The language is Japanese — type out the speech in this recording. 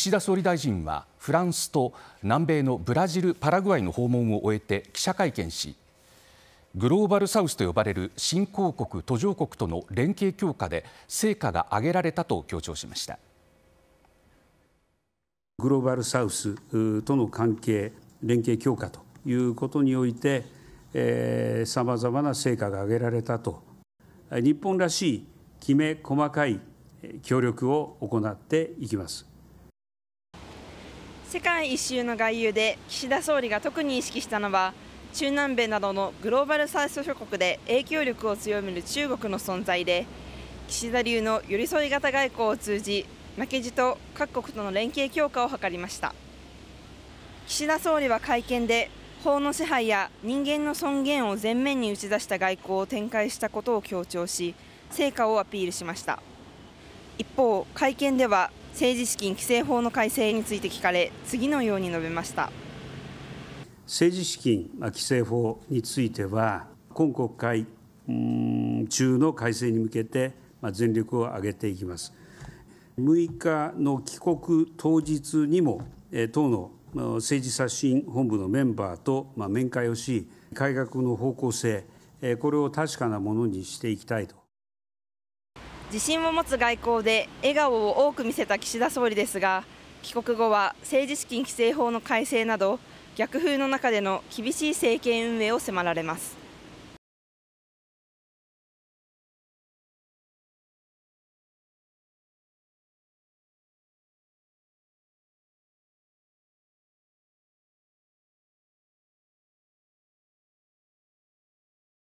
岸田総理大臣はフランスと南米のブラジル、パラグアイの訪問を終えて記者会見しグローバル・サウスと呼ばれる新興国、途上国との連携強化で成果が挙げられたと強調しましたグローバル・サウスとの関係連携強化ということにおいてさまざまな成果が挙げられたと日本らしいきめ細かい協力を行っていきます。世界一周の外遊で岸田総理が特に意識したのは中南米などのグローバルサウス諸国で影響力を強める中国の存在で岸田流の寄り添い型外交を通じ負けじと各国との連携強化を図りました岸田総理は会見で法の支配や人間の尊厳を前面に打ち出した外交を展開したことを強調し成果をアピールしました一方会見では政治資金規正法の改正について聞かれ次のように述べました政治資金規正法については今国会中の改正に向けて全力を挙げていきます6日の帰国当日にも党の政治刷新本部のメンバーと面会をし改革の方向性これを確かなものにしていきたいと自信を持つ外交で笑顔を多く見せた岸田総理ですが帰国後は政治資金規正法の改正など逆風の中での厳しい政権運営を迫られます。